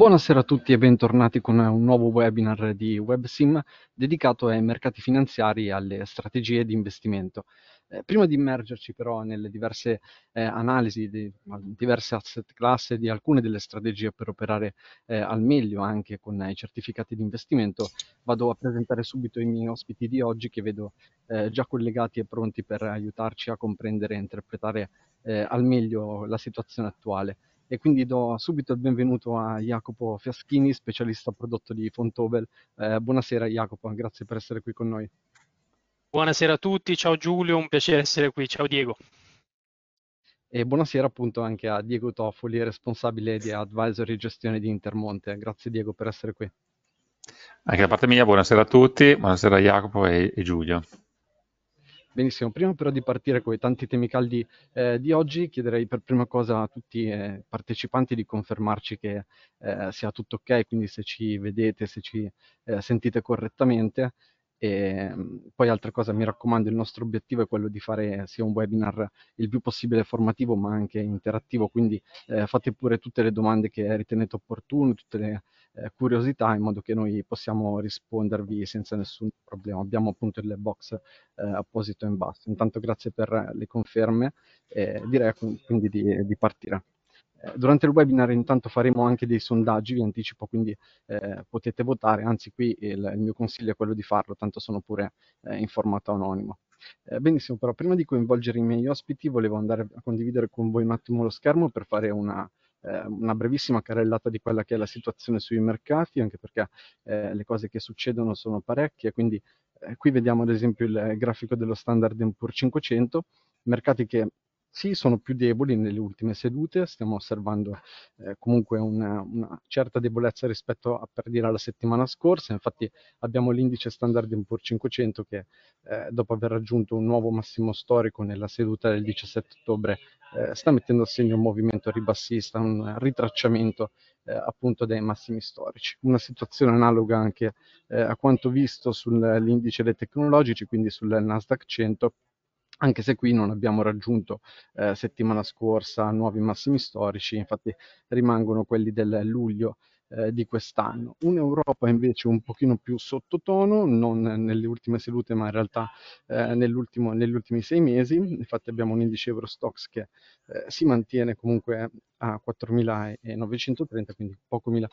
Buonasera a tutti e bentornati con un nuovo webinar di WebSim dedicato ai mercati finanziari e alle strategie di investimento. Eh, prima di immergerci però nelle diverse eh, analisi di diverse asset class e di alcune delle strategie per operare eh, al meglio anche con i certificati di investimento, vado a presentare subito i miei ospiti di oggi che vedo eh, già collegati e pronti per aiutarci a comprendere e interpretare eh, al meglio la situazione attuale e quindi do subito il benvenuto a Jacopo Fiaschini, specialista prodotto di Fontobel. Eh, buonasera Jacopo, grazie per essere qui con noi. Buonasera a tutti, ciao Giulio, un piacere essere qui, ciao Diego. E buonasera appunto anche a Diego Toffoli, responsabile di advisory e gestione di Intermonte. Grazie Diego per essere qui. Anche da parte mia, buonasera a tutti, buonasera a Jacopo e, e Giulio. Benissimo, prima però di partire con i tanti temi caldi eh, di oggi, chiederei per prima cosa a tutti i eh, partecipanti di confermarci che eh, sia tutto ok, quindi se ci vedete, se ci eh, sentite correttamente e ehm, poi altra cosa, mi raccomando, il nostro obiettivo è quello di fare sia un webinar il più possibile formativo ma anche interattivo, quindi eh, fate pure tutte le domande che ritenete opportune, tutte le eh, curiosità in modo che noi possiamo rispondervi senza nessun problema. Abbiamo appunto il box eh, apposito in basso. Intanto grazie per le conferme e eh, direi quindi di, di partire. Eh, durante il webinar intanto faremo anche dei sondaggi, vi anticipo, quindi eh, potete votare, anzi qui il, il, mio consiglio è quello di farlo, tanto sono pure eh, in formato anonimo. Eh, benissimo, però prima di coinvolgere i miei ospiti volevo andare a condividere con voi un attimo lo schermo per fare una, eh, una brevissima carrellata di quella che è la situazione sui mercati, anche perché eh, le cose che succedono sono parecchie, quindi qui vediamo ad esempio il grafico dello standard Poor's 500, mercati che sì, sono più deboli nelle ultime sedute, stiamo osservando eh, comunque una, una, certa debolezza rispetto a per dire alla settimana scorsa, infatti abbiamo l'indice standard Poor's 500 che eh, dopo aver raggiunto un nuovo massimo storico nella seduta del 17 ottobre eh, sta mettendo a segno un movimento ribassista, un ritracciamento eh, appunto dei massimi storici. Una situazione analoga anche eh, a quanto visto sull'indice dei tecnologici, quindi sul Nasdaq 100 anche se qui non abbiamo raggiunto eh, settimana scorsa nuovi massimi storici, infatti rimangono quelli del luglio eh, di quest'anno. Un'Europa invece un pochino più sottotono, non nelle ultime sedute ma in realtà eh, negli ultimi sei mesi, infatti abbiamo un indice Eurostox che eh, si mantiene comunque a 4.930, quindi poco, mila,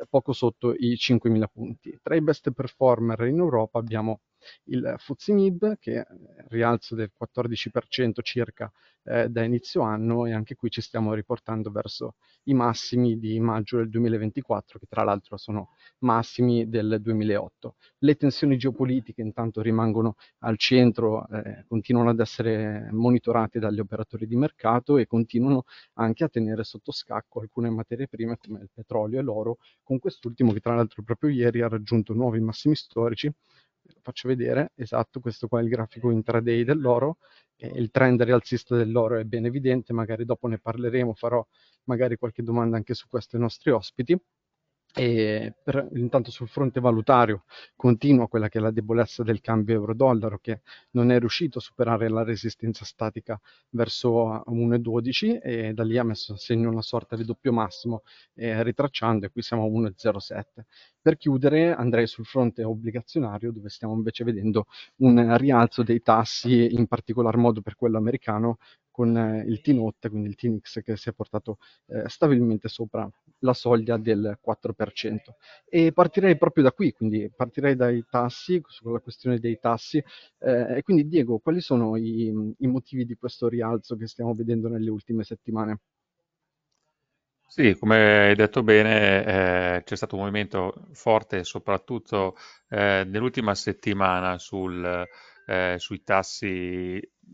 eh, poco sotto i 5.000 punti. Tra i best performer in Europa abbiamo il Fuzimib che eh, rialzo del 14% circa eh, da inizio anno e anche qui ci stiamo riportando verso i massimi di maggio del 2024 che tra l'altro sono massimi del 2008. Le tensioni geopolitiche intanto rimangono al centro, eh, continuano ad essere monitorate dagli operatori di mercato e continuano anche a tenere sotto scacco alcune materie prime come il petrolio e l'oro, con quest'ultimo che tra l'altro proprio ieri ha raggiunto nuovi massimi storici. Lo faccio vedere, esatto, questo qua è il grafico intraday dell'oro, eh, il trend rialzista dell'oro è ben evidente, magari dopo ne parleremo, farò magari qualche domanda anche su questo ai nostri ospiti. E per, intanto sul fronte valutario continua quella che è la debolezza del cambio euro-dollaro che non è riuscito a superare la resistenza statica verso 1,12 eh, e da lì ha messo a segno una sorta di doppio massimo eh, ritracciando e qui siamo a 1,07. Per chiudere andrei sul fronte obbligazionario dove stiamo invece vedendo un rialzo dei tassi in particolar modo per quello americano con eh, il t not quindi il T-Nix che si è portato eh, stabilmente sopra la soglia del 4%. E partirei proprio da qui, quindi partirei dai tassi, sulla questione dei tassi. Eh, e quindi Diego, quali sono i, i motivi di questo rialzo che stiamo vedendo nelle ultime settimane? Sì, come hai detto bene, eh, c'è stato un movimento forte soprattutto eh, nell'ultima settimana sul, eh, sui tassi,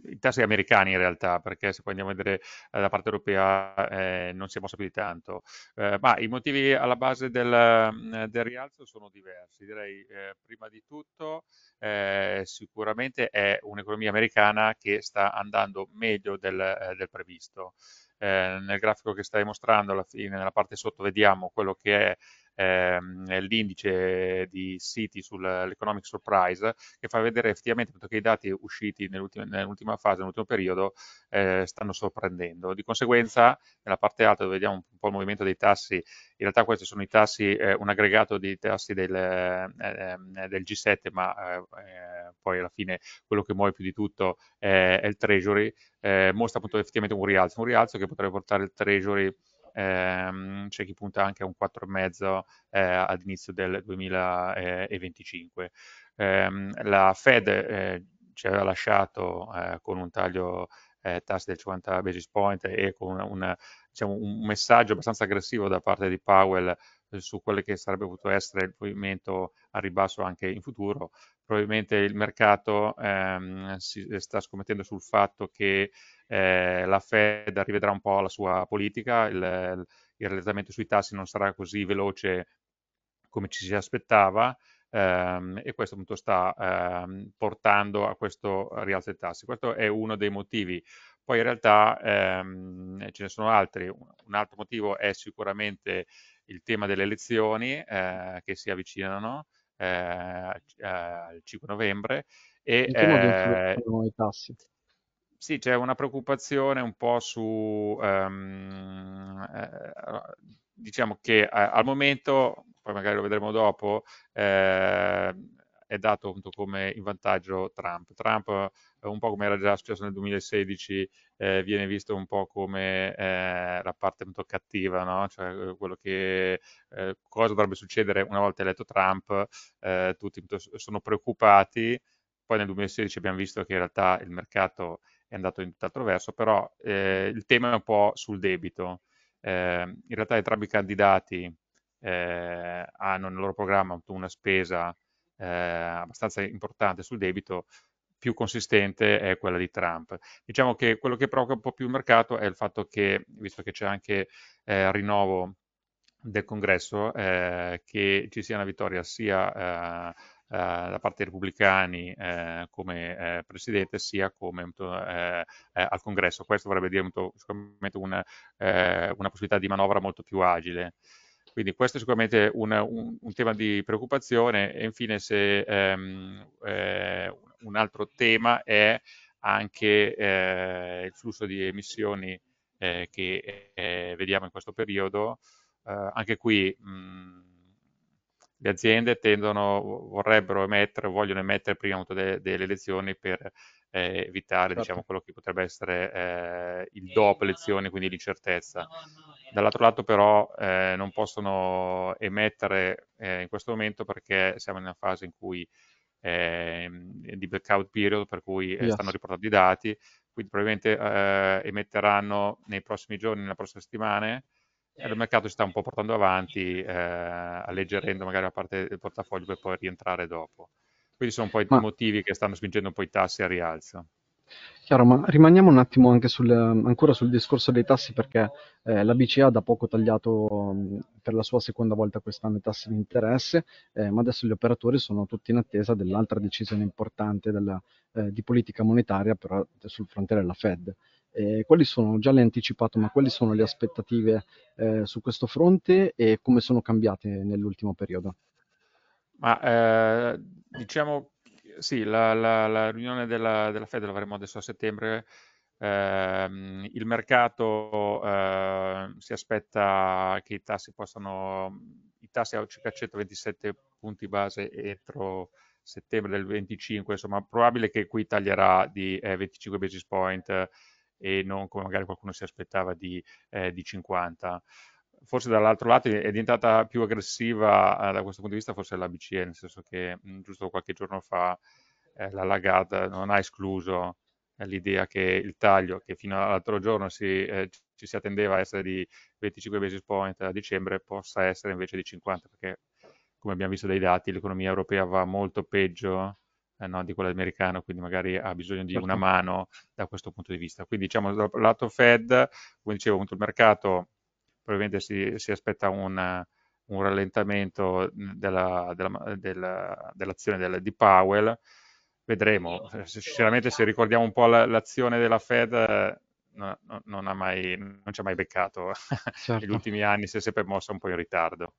i tassi americani in realtà, perché se poi andiamo a vedere eh, la parte europea eh, non si è mossa più di tanto, eh, ma i motivi alla base del, mm, del rialzo sono diversi, direi eh, prima di tutto eh, sicuramente è un'economia americana che sta andando meglio del, del previsto. Eh, nel grafico che stai mostrando alla fine, nella parte sotto, vediamo quello che è ehm, l'indice di City sull'economic surprise che fa vedere effettivamente che i dati usciti nell'ultima, nell'ultima fase, nell'ultimo periodo, eh, stanno sorprendendo. Di conseguenza, nella parte alta dove vediamo un po' il movimento dei tassi, in realtà questi sono i tassi, eh, un aggregato di tassi del, eh, del G7, ma eh, eh, poi alla fine quello che muove più di tutto eh, è il Treasury, mostra appunto effettivamente un rialzo, un rialzo che potrebbe portare il Treasury ehm, c'è chi punta anche a un 4,5 eh, all'inizio del 2025. Eh, ehm, la Fed eh, ci aveva lasciato eh, con un taglio eh, tassi del 50 basis point e con una, una, diciamo, un messaggio abbastanza aggressivo da parte di Powell su quello che sarebbe potuto essere il movimento a ribasso anche in futuro. Probabilmente il mercato ehm, si eh, sta scommettendo sul fatto che eh, la Fed rivedrà un po' la sua politica, il, il realizzamento sui tassi non sarà così veloce come ci si aspettava ehm, e questo appunto sta ehm, portando a questo rialzo dei tassi. Questo è uno dei motivi. Poi in realtà ehm, ce ne sono altri. Un altro motivo è sicuramente il tema delle elezioni eh, che si avvicinano eh, eh al 5 novembre eh, e i tassi. Sì, c'è una preoccupazione un po' su, ehm, eh, diciamo che al momento, poi magari lo vedremo dopo, è dato appunto come in vantaggio Trump. Trump, eh, un po' come era già successo nel 2016, eh, viene visto un po' come eh, la parte molto cattiva, no? cioè eh, quello che eh, cosa dovrebbe succedere una volta eletto Trump, eh, tutti sono preoccupati, poi nel 2016 abbiamo visto che in realtà il mercato è andato in tutt'altro verso, però il tema è un po' sul debito. Ehm, in realtà entrambi i candidati hanno nel loro programma una spesa eh, abbastanza importante sul debito, più consistente è quella di Trump. Diciamo che quello che preoccupa un po' più il mercato è il fatto che, visto che c'è anche eh, rinnovo del congresso, eh, che ci sia una vittoria sia eh, eh da parte dei repubblicani eh, come eh, presidente, sia come al congresso. Questo vorrebbe dire sicuramente una, una possibilità di manovra molto più agile. Quindi questo è sicuramente una, un, un, tema di preoccupazione e infine se, ehm, eh, un altro tema è anche eh, il flusso di emissioni eh, che eh, vediamo in questo periodo. Eh, anche qui mh, le aziende tendono, vorrebbero emettere, vogliono emettere prima delle, delle elezioni per eh, evitare diciamo, certo. diciamo, quello che potrebbe essere il dopo elezioni, quindi l'incertezza. No, no. Dall'altro lato però eh, non possono emettere eh, in questo momento perché siamo in una fase in cui eh, di blackout period per cui eh, yes. stanno riportando i dati, quindi probabilmente eh, emetteranno nei prossimi giorni, nelle prossime settimane e il mercato si sta un po' portando avanti, eh, alleggerendo magari la parte del portafoglio per poi rientrare dopo. Quindi sono un po' i Ma... motivi che stanno spingendo un po' i tassi a rialzo. Chiaro, ma rimaniamo un attimo anche sul, ancora sul discorso dei tassi perché eh, la BCE ha da poco tagliato mm, per la sua seconda volta quest'anno i tassi di interesse, eh, ma adesso gli operatori sono tutti in attesa dell'altra decisione importante della, eh, di politica monetaria per, sul fronte della Fed. quali sono, già le anticipato, ma quali sono le aspettative eh, su questo fronte e come sono cambiate nell'ultimo periodo? Ma eh, diciamo sì, la, la, la riunione della, della, Fed la avremo adesso a settembre. Eh, il mercato eh, si aspetta che i tassi possano, i tassi a circa 127 punti base entro settembre del 25, insomma probabile che qui taglierà di eh, 25 basis point eh, e non come magari qualcuno si aspettava di, eh, di 50 forse dall'altro lato è diventata più aggressiva eh, da questo punto di vista forse la BCE, nel senso che mh, mm, giusto qualche giorno fa eh, la Lagarde non ha escluso eh, l'idea che il taglio che fino all'altro giorno si, eh, ci si attendeva a essere di 25 basis point a dicembre possa essere invece di 50 perché come abbiamo visto dai dati l'economia europea va molto peggio eh, no, di quella americana quindi magari ha bisogno di una certo. mano da questo punto di vista quindi diciamo dal lato Fed come dicevo appunto il mercato probabilmente si, si aspetta una, un rallentamento della, della, della, dell'azione del, di Powell. Vedremo, sinceramente se ricordiamo un po' l'azione della Fed non, ha mai, non ci ha mai beccato certo. negli ultimi anni, si è sempre mossa un po' in ritardo.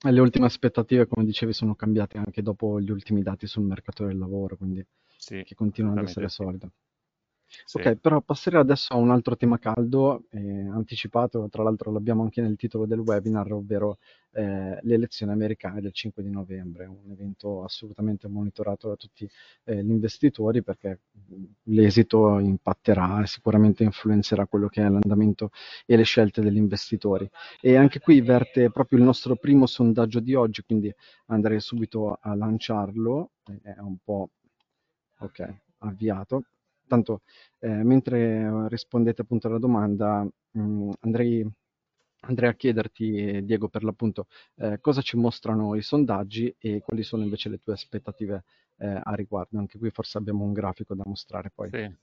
le ultime aspettative, come dicevi, sono cambiate anche dopo gli ultimi dati sul mercato del lavoro, quindi sì, che continuano ad essere solide. Sì. Ok, però passerei adesso a un altro tema caldo, eh, anticipato, tra l'altro l'abbiamo anche nel titolo del webinar, ovvero eh, le elezioni americane del 5 di novembre, un evento assolutamente monitorato da tutti eh, gli investitori perché mm, l'esito impatterà e sicuramente influenzerà quello che è l'andamento e le scelte degli investitori. E anche qui verte proprio il nostro primo sondaggio di oggi, quindi andrei subito a lanciarlo, eh, è un po'... Ok, avviato. Tanto eh, mentre eh, rispondete appunto alla domanda, mh, mm, andrei, andrei, a chiederti, Diego, per l'appunto, eh, cosa ci mostrano i sondaggi e quali sono invece le tue aspettative eh, a riguardo. Anche qui forse abbiamo un grafico da mostrare poi. Sì,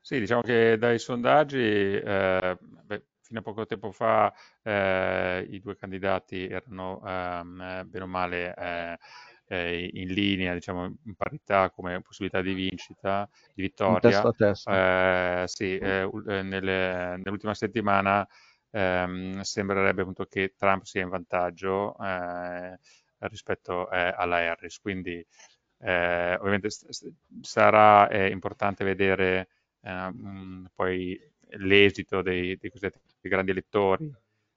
sì diciamo che dai sondaggi, eh, beh, fino a poco tempo fa eh, i due candidati erano ehm, bene o male eh, in linea, diciamo in parità come possibilità di vincita, di vittoria. Testa testa. Eh, sì, eh, eh nelle, nell'ultima settimana ehm, sembrerebbe appunto che Trump sia in vantaggio eh, rispetto eh, alla Harris, quindi ovviamente s- s- sarà importante vedere mh, mm, poi l'esito dei, dei cosiddetti grandi elettori,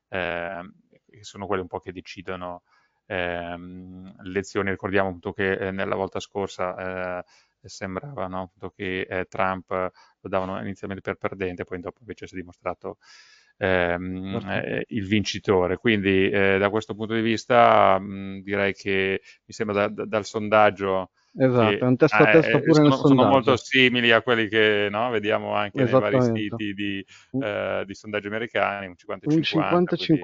ehm, che sono quelli un po' che decidono ehm, lezioni. Ricordiamo appunto che eh, nella volta scorsa eh, sembrava no, che eh, Trump lo davano inizialmente per perdente, poi dopo invece si è dimostrato ehm, certo. eh, il vincitore. Quindi eh, da questo punto di vista mh, mm, direi che mi sembra da, da, dal sondaggio Esatto, che, un testo a ah, eh, testo pure sono, sono molto simili a quelli che no, vediamo anche nei vari siti di, eh, di sondaggi americani, un 50-50. Un 50-50. Quindi...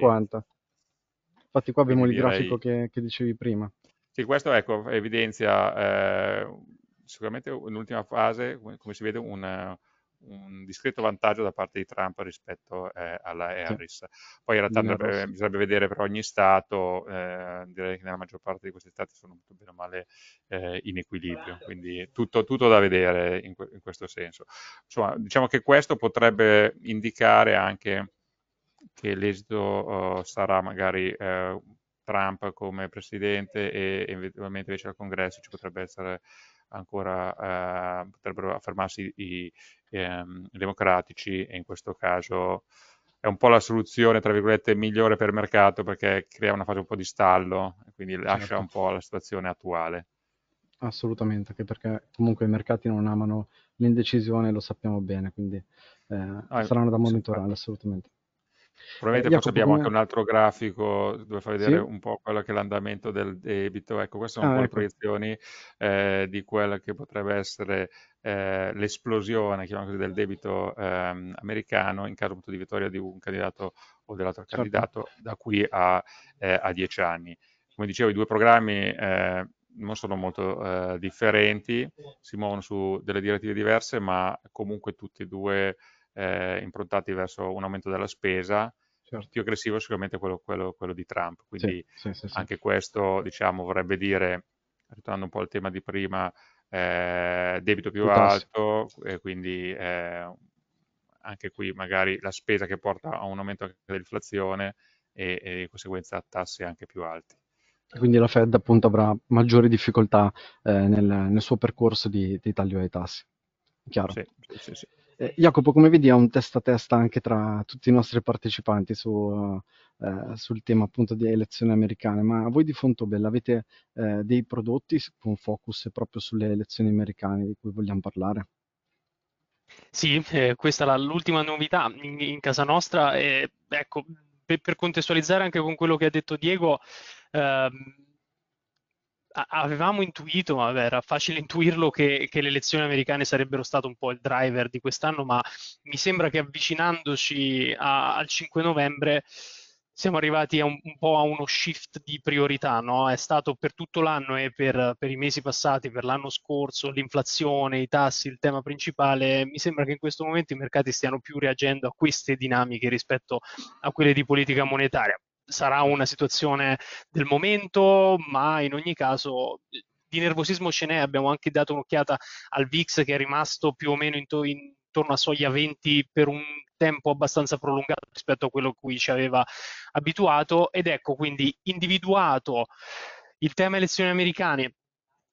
Infatti qua abbiamo Quindi il grafico che, che, dicevi prima. Sì, questo ecco, evidenzia eh, sicuramente l'ultima fase, come, si vede, un, un, discreto vantaggio da parte di Trump rispetto eh, alla Harris. Sì. Poi in realtà bisognerebbe vedere per ogni Stato, eh, direi che nella maggior parte di questi Stati sono molto bene o male eh, in equilibrio, quindi tutto, tutto da vedere in, in questo senso. Insomma, diciamo che questo potrebbe indicare anche che l'esito uh, sarà magari uh, Trump come presidente e eventualmente invece al congresso ci potrebbe essere ancora, uh, potrebbero affermarsi i, um, democratici e in questo caso è un po' la soluzione, tra virgolette, migliore per il mercato perché crea una fase un po' di stallo e quindi certo. lascia un po' la situazione attuale. Assolutamente, anche perché comunque i mercati non amano l'indecisione, lo sappiamo bene, quindi eh, ah, saranno da monitorare, assolutamente. Probabilmente eh, poi abbiamo come... anche un altro grafico dove fa vedere sì? un po' quello che è l'andamento del debito. Ecco, queste sono ah, un po' ecco. le proiezioni eh, di quella che potrebbe essere eh, l'esplosione così, del debito ehm, americano in caso di vittoria di un candidato o dell'altro certo. candidato da qui a, eh, a, dieci anni. Come dicevo, i due programmi eh, non sono molto eh, differenti, si muovono su delle direttive diverse, ma comunque tutti e due eh, improntati verso un aumento della spesa, certo. più aggressivo è sicuramente quello, quello, quello di Trump. Quindi sì, sì, sì, anche questo diciamo, vorrebbe dire, ritornando un po' al tema di prima, eh, debito più alto, e quindi eh, anche qui magari la spesa che porta a un aumento dell'inflazione e, e di conseguenza tassi anche più alti. quindi la Fed appunto avrà maggiori difficoltà eh, nel, nel, suo percorso di, di taglio dei tassi. Chiaro? Sì, sì, sì. Eh, Jacopo, come vedi, è un testa a testa anche tra tutti i nostri partecipanti su, eh, sul tema appunto di elezioni americane, ma voi di Fontobella avete eh, dei prodotti con focus proprio sulle elezioni americane di cui vogliamo parlare? Sì, eh, questa è l'ultima novità in, in casa nostra. ecco, per, per, contestualizzare anche con quello che ha detto Diego, eh, avevamo intuito, ma vabbè, era facile intuirlo che, che, le elezioni americane sarebbero state un po' il driver di quest'anno, ma mi sembra che avvicinandoci a, al 5 novembre siamo arrivati un, un, po' a uno shift di priorità, no? È stato per tutto l'anno e per, per i mesi passati, per l'anno scorso, l'inflazione, i tassi, il tema principale. Mi sembra che in questo momento i mercati stiano più reagendo a queste dinamiche rispetto a quelle di politica monetaria sarà una situazione del momento, ma in ogni caso di nervosismo ce n'è, abbiamo anche dato un'occhiata al VIX che è rimasto più o meno intorno a soglia 20 per un tempo abbastanza prolungato rispetto a quello a cui ci aveva abituato ed ecco quindi individuato il tema elezioni americane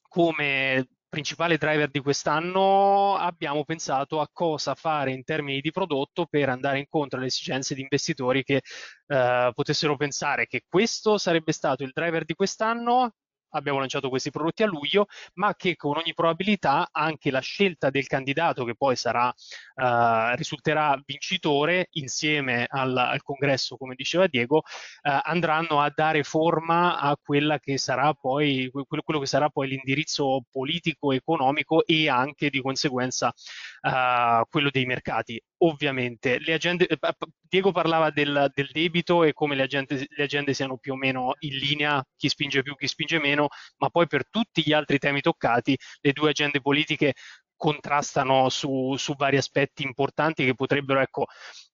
come principale driver di quest'anno, abbiamo pensato a cosa fare in termini di prodotto per andare incontro alle esigenze di investitori che eh, potessero pensare che questo sarebbe stato il driver di quest'anno, abbiamo lanciato questi prodotti a luglio, ma che con ogni probabilità anche la scelta del candidato che poi sarà, eh, risulterà vincitore insieme al, al, congresso, come diceva Diego, eh, andranno a dare forma a quella che sarà poi, quello, che sarà poi l'indirizzo politico, economico e anche di conseguenza eh, quello dei mercati ovviamente. Agende, eh, Diego parlava del, del, debito e come le agende, le agende, siano più o meno in linea, chi spinge più, chi spinge meno, ma poi per tutti gli altri temi toccati le due agende politiche contrastano su, su vari aspetti importanti che potrebbero ecco,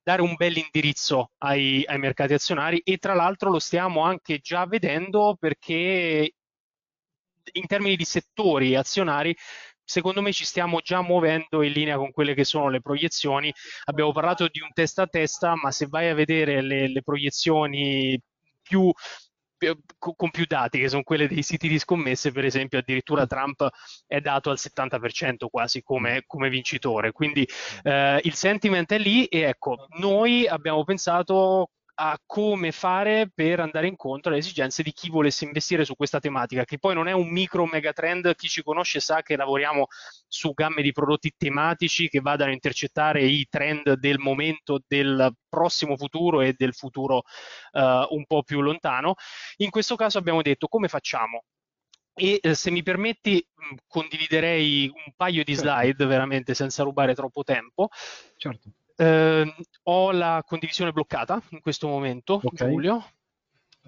dare un bel indirizzo ai, ai mercati azionari e tra l'altro lo stiamo anche già vedendo perché in termini di settori azionari secondo me ci stiamo già muovendo in linea con quelle che sono le proiezioni. Abbiamo parlato di un testa a testa, ma se vai a vedere le, le proiezioni più con più dati che sono quelle dei siti di scommesse per esempio addirittura Trump è dato al 70% quasi come, come, vincitore quindi eh, il sentiment è lì e ecco noi abbiamo pensato a come fare per andare incontro alle esigenze di chi volesse investire su questa tematica, che poi non è un micro megatrend, chi ci conosce sa che lavoriamo su gamme di prodotti tematici che vadano a intercettare i trend del momento, del prossimo futuro e del futuro uh, un po' più lontano. In questo caso abbiamo detto come facciamo? E eh, se mi permetti mm, condividerei un paio di certo. slide, veramente senza rubare troppo tempo. Certo. Eh, ho la condivisione bloccata in questo momento, okay. Giulio.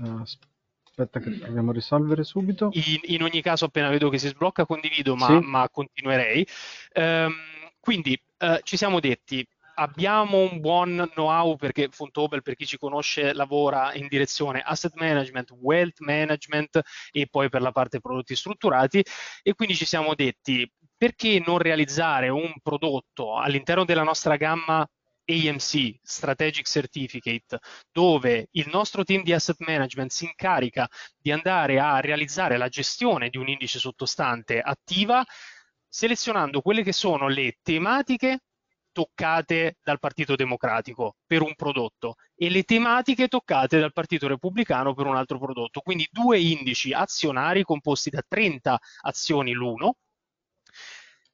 Eh, aspetta che proviamo a risolvere subito. In, in, ogni caso appena vedo che si sblocca condivido, ma, sì. ma continuerei. Eh, quindi eh, ci siamo detti, abbiamo un buon know-how perché Fontobel, per chi ci conosce, lavora in direzione asset management, wealth management e poi per la parte prodotti strutturati e quindi ci siamo detti perché non realizzare un prodotto all'interno della nostra gamma AMC, Strategic Certificate, dove il nostro team di asset management si incarica di andare a realizzare la gestione di un indice sottostante attiva, selezionando quelle che sono le tematiche toccate dal Partito Democratico per un prodotto e le tematiche toccate dal Partito Repubblicano per un altro prodotto. Quindi due indici azionari composti da 30 azioni l'uno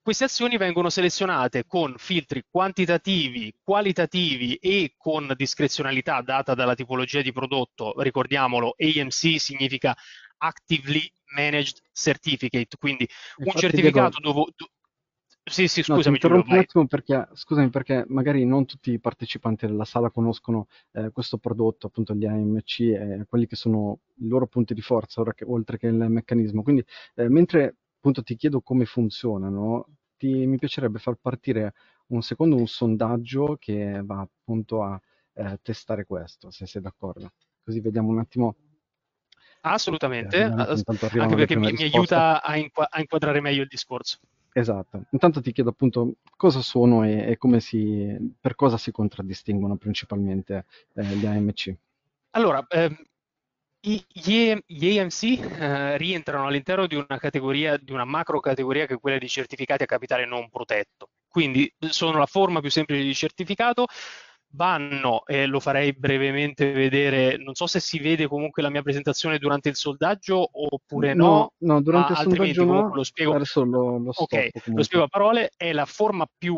queste azioni vengono selezionate con filtri quantitativi, qualitativi e con discrezionalità data dalla tipologia di prodotto. Ricordiamolo, AMC significa Actively Managed Certificate, quindi Infatti un certificato devo... dove... Sì, sì, scusami. No, un attimo perché, scusami perché magari non tutti i partecipanti della sala conoscono eh, questo prodotto, appunto gli AMC e eh, quelli che sono i loro punti di forza, oltre che il meccanismo. Quindi eh, mentre appunto ti chiedo come funzionano, ti, mi piacerebbe far partire un secondo un sondaggio che va appunto a eh, testare questo, se sei d'accordo. Così vediamo un attimo. Assolutamente, eh, anche perché mi, mi, aiuta a, inqu- a, inquadrare meglio il discorso. Esatto, intanto ti chiedo appunto cosa sono e, e si, per cosa si contraddistinguono principalmente eh, gli AMC. Allora, eh, gli, gli AMC eh, rientrano all'interno di una categoria, di una macro categoria che è quella di certificati a capitale non protetto. Quindi sono la forma più semplice di certificato, vanno, e lo farei brevemente vedere, non so se si vede comunque la mia presentazione durante il soldaggio oppure no. No, no durante il soldaggio no, lo spiego, lo, lo, okay, lo spiego a parole, è la forma più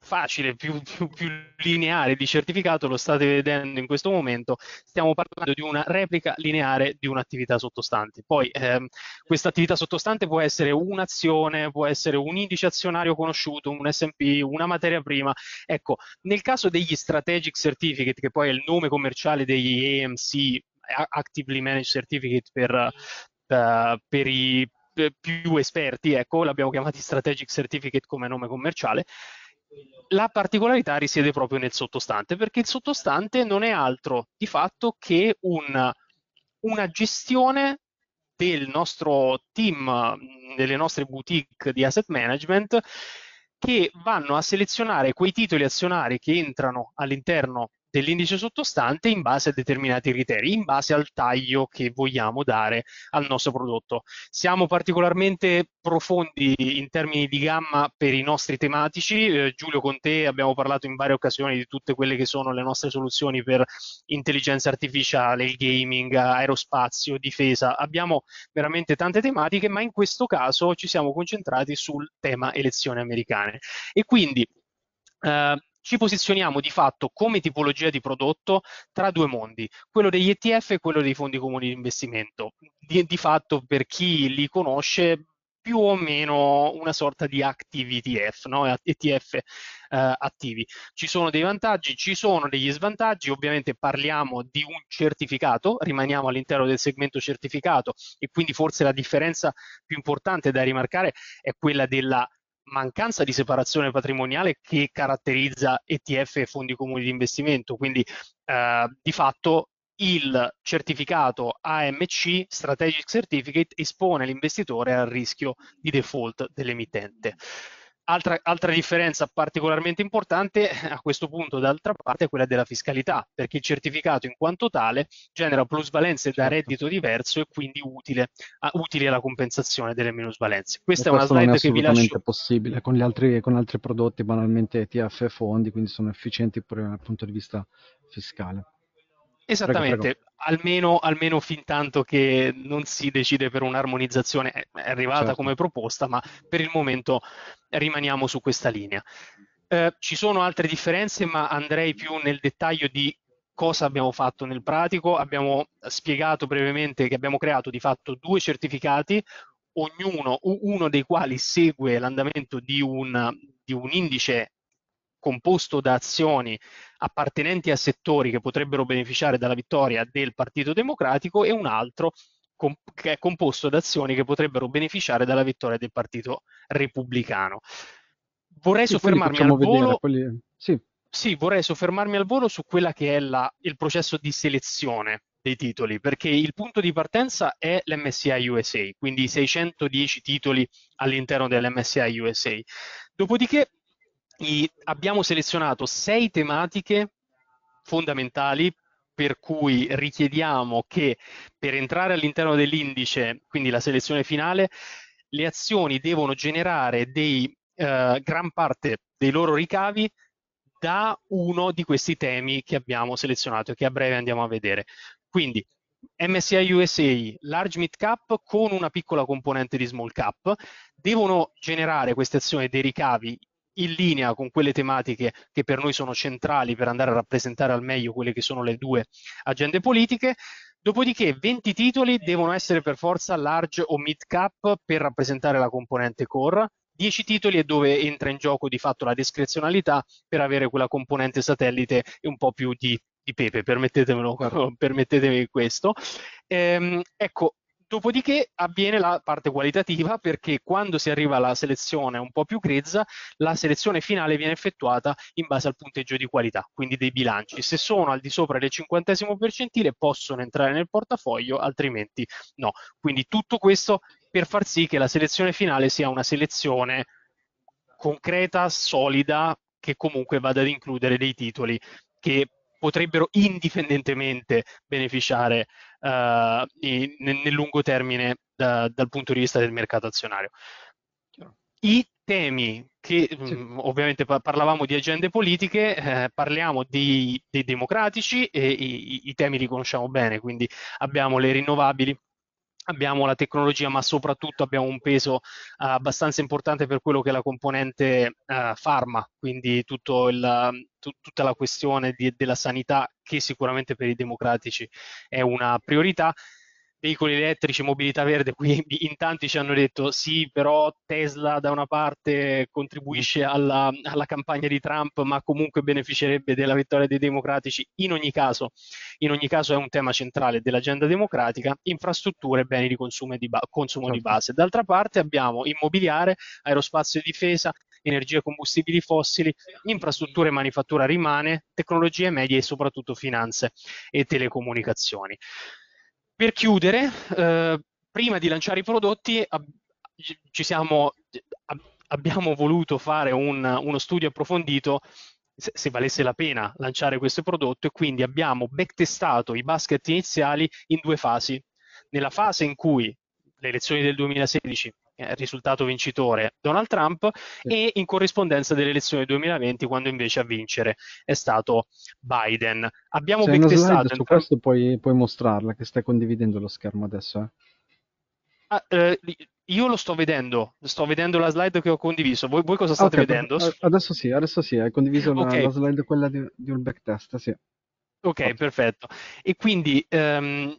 facile, più, più, più, lineare di certificato, lo state vedendo in questo momento, stiamo parlando di una replica lineare di un'attività sottostante. Poi ehm, questa attività sottostante può essere un'azione, può essere un indice azionario conosciuto, un S&P, una materia prima. Ecco, nel caso degli Strategic Certificate, che poi è il nome commerciale degli AMC, Actively Managed Certificate per, uh, per i più esperti, ecco, l'abbiamo chiamati Strategic Certificate come nome commerciale, la particolarità risiede proprio nel sottostante, perché il sottostante non è altro di fatto che un, una gestione del nostro team, delle nostre boutique di asset management, che vanno a selezionare quei titoli azionari che entrano all'interno dell'indice sottostante in base a determinati criteri, in base al taglio che vogliamo dare al nostro prodotto. Siamo particolarmente profondi in termini di gamma per i nostri tematici. Eh, Giulio, con te abbiamo parlato in varie occasioni di tutte quelle che sono le nostre soluzioni per intelligenza artificiale, il gaming, aerospazio, difesa. Abbiamo veramente tante tematiche, ma in questo caso ci siamo concentrati sul tema elezioni americane. E quindi Uh, ci posizioniamo di fatto come tipologia di prodotto tra due mondi, quello degli ETF e quello dei fondi comuni di investimento. Di, di fatto per chi li conosce più o meno una sorta di active ETF, no? ETF eh, attivi. Ci sono dei vantaggi, ci sono degli svantaggi, ovviamente parliamo di un certificato, rimaniamo all'interno del segmento certificato e quindi forse la differenza più importante da rimarcare è quella della mancanza di separazione patrimoniale che caratterizza ETF e fondi comuni di investimento, quindi eh, di fatto il certificato AMC Strategic Certificate espone l'investitore al rischio di default dell'emittente. Altra, altra, differenza particolarmente importante eh, a questo punto, d'altra parte, è quella della fiscalità, perché il certificato in quanto tale genera plusvalenze da certo. reddito diverso e quindi utile, a, utili alla compensazione delle minusvalenze. Questa e è una slide è che vi lascio. è possibile con, altri, con altri prodotti, banalmente ETF e fondi, quindi sono efficienti pure dal punto di vista fiscale. Esattamente, prego, prego. Almeno, almeno fin tanto che non si decide per un'armonizzazione, è arrivata certo. come proposta, ma per il momento rimaniamo su questa linea. Eh, ci sono altre differenze, ma andrei più nel dettaglio di cosa abbiamo fatto nel pratico. Abbiamo spiegato brevemente che abbiamo creato di fatto due certificati, ognuno, uno dei quali segue l'andamento di un, di un indice composto da azioni appartenenti a settori che potrebbero beneficiare dalla vittoria del Partito Democratico e un altro che è composto da azioni che potrebbero beneficiare dalla vittoria del Partito Repubblicano. Vorrei soffermarmi al volo. Quelli... Sì. sì. vorrei soffermarmi al volo su quella che è la, il processo di selezione dei titoli, perché il punto di partenza è l'MSI USA, quindi 610 titoli all'interno dell'MSI USA. Dopodiché i, abbiamo selezionato sei tematiche fondamentali per cui richiediamo che per entrare all'interno dell'indice, quindi la selezione finale, le azioni devono generare dei, eh, gran parte dei loro ricavi da uno di questi temi che abbiamo selezionato e che a breve andiamo a vedere. Quindi MSI USA, large mid cap con una piccola componente di small cap, devono generare queste azioni dei ricavi in linea con quelle tematiche che per noi sono centrali per andare a rappresentare al meglio quelle che sono le due agende politiche. Dopodiché 20 titoli devono essere per forza large o mid cap per rappresentare la componente core, 10 titoli è dove entra in gioco di fatto la discrezionalità per avere quella componente satellite e un po' più di, di pepe, permettetemelo, permettetemi questo. Ehm, ecco, Dopodiché avviene la parte qualitativa perché quando si arriva alla selezione un po' più grezza, la selezione finale viene effettuata in base al punteggio di qualità, quindi dei bilanci. Se sono al di sopra del cinquantesimo percentile possono entrare nel portafoglio, altrimenti no. Quindi tutto questo per far sì che la selezione finale sia una selezione concreta, solida, che comunque vada ad includere dei titoli che potrebbero indipendentemente beneficiare uh, eh, in, nel, lungo termine da, dal punto di vista del mercato azionario. I temi che mm, sì. mh, ovviamente parlavamo di agende politiche, eh, parliamo di, dei democratici e i, i, temi li conosciamo bene, quindi abbiamo le rinnovabili, abbiamo la tecnologia, ma soprattutto abbiamo un peso uh, abbastanza importante per quello che è la componente uh, farma, quindi il, tu, tutta la questione di, della sanità che sicuramente per i democratici è una priorità veicoli elettrici, mobilità verde, qui in tanti ci hanno detto sì, però Tesla da una parte contribuisce alla, alla, campagna di Trump, ma comunque beneficerebbe della vittoria dei democratici. In ogni caso, in ogni caso è un tema centrale dell'agenda democratica, infrastrutture e beni di consumo di, ba- consumo di certo. base. D'altra parte abbiamo immobiliare, aerospazio e difesa, energie e combustibili fossili, infrastrutture e manifattura rimane, tecnologie medie e soprattutto finanze e telecomunicazioni. Per chiudere, eh, prima di lanciare i prodotti ab siamo, ab abbiamo voluto fare un, uno studio approfondito se, se valesse la pena lanciare questo prodotto e quindi abbiamo backtestato i basket iniziali in due fasi. Nella fase in cui le elezioni del 2016 eh, risultato vincitore Donald Trump sì. e in corrispondenza delle elezioni 2020 quando invece a vincere è stato Biden. Abbiamo C'è backtestato... Su questo puoi, puoi, mostrarla che stai condividendo lo schermo adesso. Eh? Ah, eh, io lo sto vedendo, sto vedendo la slide che ho condiviso. Voi, voi cosa state okay, vedendo? Adesso sì, adesso sì, hai condiviso okay. la, slide quella di, di un backtest, sì. Ok, perfetto. E quindi um,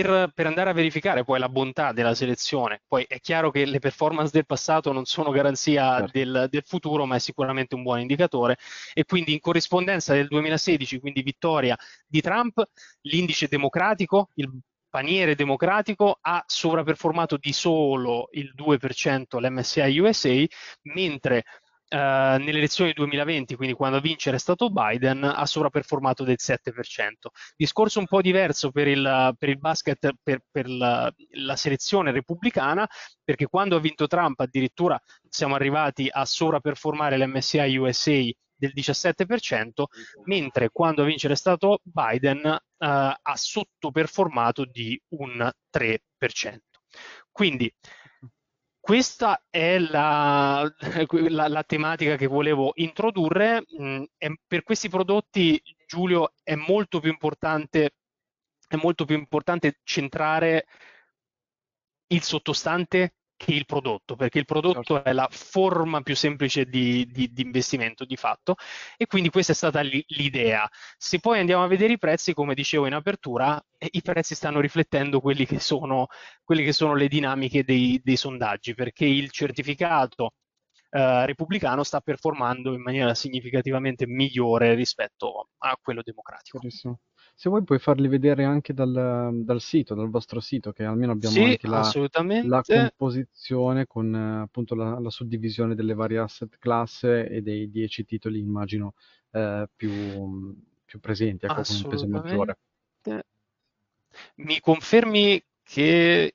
per, per, andare a verificare poi la bontà della selezione. Poi è chiaro che le performance del passato non sono garanzia certo. del, del, futuro, ma è sicuramente un buon indicatore. E quindi in corrispondenza del 2016, quindi vittoria di Trump, l'indice democratico, il paniere democratico, ha sovraperformato di solo il 2% l'MSI USA, mentre eh, nelle elezioni 2020, quindi quando a vincere è stato Biden, ha sovraperformato del 7%. Discorso un po' diverso per il, per il basket, per, per la, la, selezione repubblicana, perché quando ha vinto Trump addirittura siamo arrivati a sovraperformare l'MSI USA del 17%, mentre quando a vincere è stato Biden uh, ha sottoperformato di un 3%. Quindi questa è la, la, la, tematica che volevo introdurre. Mm, per questi prodotti, Giulio, è molto più importante, è molto più importante centrare il sottostante che il prodotto, perché il prodotto okay. Certo. è la forma più semplice di, di, di, investimento di fatto e quindi questa è stata l'idea. Se poi andiamo a vedere i prezzi, come dicevo in apertura, eh, i prezzi stanno riflettendo quelle che sono, quelle che sono le dinamiche dei, dei, sondaggi, perché il certificato eh, repubblicano sta performando in maniera significativamente migliore rispetto a quello democratico. Carissimo. Se vuoi puoi farli vedere anche dal, dal sito, dal vostro sito, che almeno abbiamo sì, anche la, la, composizione con appunto la, la, suddivisione delle varie asset class e dei dieci titoli, immagino, eh, più, più, presenti, ecco, con un peso maggiore. Mi confermi che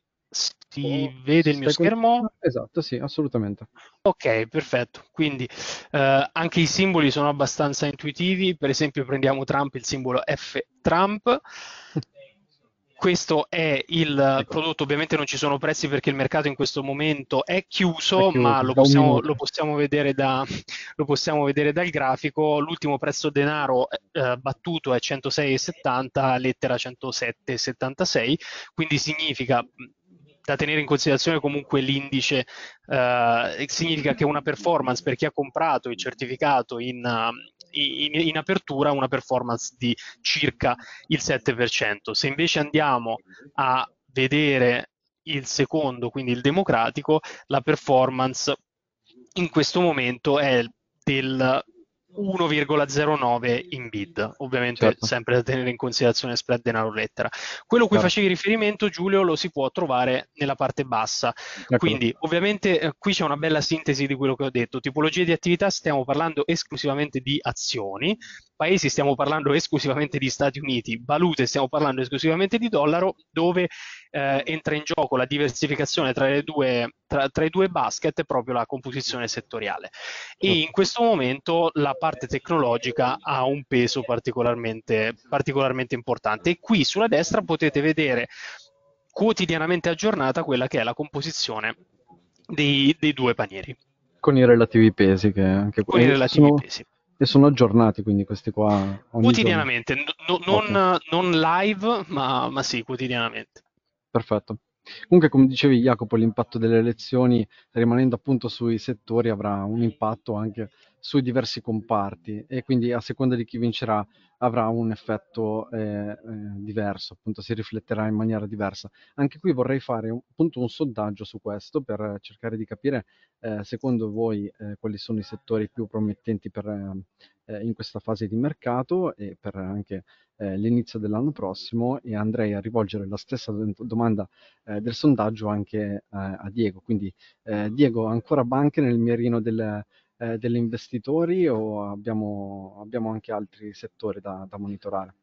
si oh, vede il mio schermo? Esatto, sì, assolutamente. Ok, perfetto. Quindi eh, anche i simboli sono abbastanza intuitivi. Per esempio prendiamo Trump, il simbolo F Trump. questo è il ecco. prodotto, ovviamente non ci sono prezzi perché il mercato in questo momento è chiuso, è ma lo possiamo, lo, possiamo da, lo possiamo, vedere dal grafico, l'ultimo prezzo denaro eh, eh battuto è 106,70, lettera 107,76, quindi significa da tenere in considerazione comunque l'indice, eh, significa che una performance per chi ha comprato il certificato in, eh, in, in apertura, una performance di circa il 7%. Se invece andiamo a vedere il secondo, quindi il democratico, la performance in questo momento è del 1,09 in bid, ovviamente certo. sempre da tenere in considerazione spread denaro lettera. Quello a cui certo. facevi riferimento, Giulio, lo si può trovare nella parte bassa. Ecco. Quindi, ovviamente, eh, qui c'è una bella sintesi di quello che ho detto. Tipologie di attività, stiamo parlando esclusivamente di azioni, paesi stiamo parlando esclusivamente di Stati Uniti, valute stiamo parlando esclusivamente di dollaro, dove eh, entra in gioco la diversificazione tra, due, tra, tra i due basket e proprio la composizione settoriale. E in questo momento la parte tecnologica ha un peso particolarmente, particolarmente importante. E qui sulla destra potete vedere quotidianamente aggiornata quella che è la composizione dei, dei due panieri. Con i relativi pesi che anche Con i relativi sono... pesi e sono aggiornati quindi questi qua? Quotidianamente, no, non, okay. non, live, ma, ma, sì, quotidianamente. Perfetto. Comunque, come dicevi Jacopo, l'impatto delle elezioni, rimanendo appunto sui settori, avrà un impatto anche su diversi comparti e quindi a seconda di chi vincerà avrà un effetto eh, eh, diverso, appunto si rifletterà in maniera diversa. Anche qui vorrei fare un, appunto un sondaggio su questo per cercare di capire eh, secondo voi eh, quali sono i settori più promettenti per, eh, eh, in questa fase di mercato e per anche l'inizio dell'anno prossimo e andrei a rivolgere la stessa domanda del sondaggio anche a Diego. Quindi Diego, ancora banche nel mirino del eh, degli investitori o abbiamo, abbiamo, anche altri settori da, da monitorare?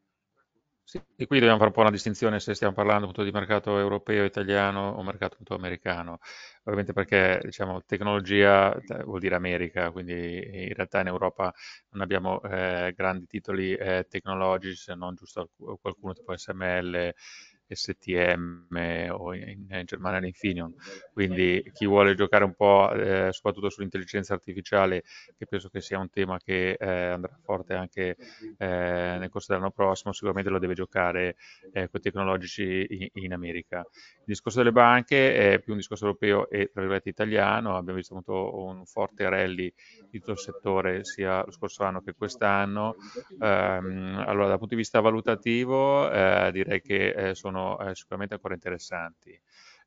Sì, e qui dobbiamo fare un po' una distinzione se stiamo parlando appunto di mercato europeo, italiano o mercato appunto americano, ovviamente perché diciamo tecnologia eh, vuol dire America, quindi in realtà in Europa non abbiamo eh, grandi titoli eh, tecnologici se non giusto qualcuno tipo SML STM o in, in Germania l'Infineon. Quindi chi vuole giocare un po' eh, soprattutto sull'intelligenza artificiale, che penso che sia un tema che eh, andrà forte anche eh, nel corso dell'anno prossimo, sicuramente lo deve giocare eh, con i tecnologici in, in, America. Il discorso delle banche è più un discorso europeo e tra virgolette italiano, abbiamo visto appunto un forte rally di tutto il settore sia lo scorso anno che quest'anno. Ehm, allora dal punto di vista valutativo eh, direi che eh, sono sono eh, sicuramente ancora interessanti.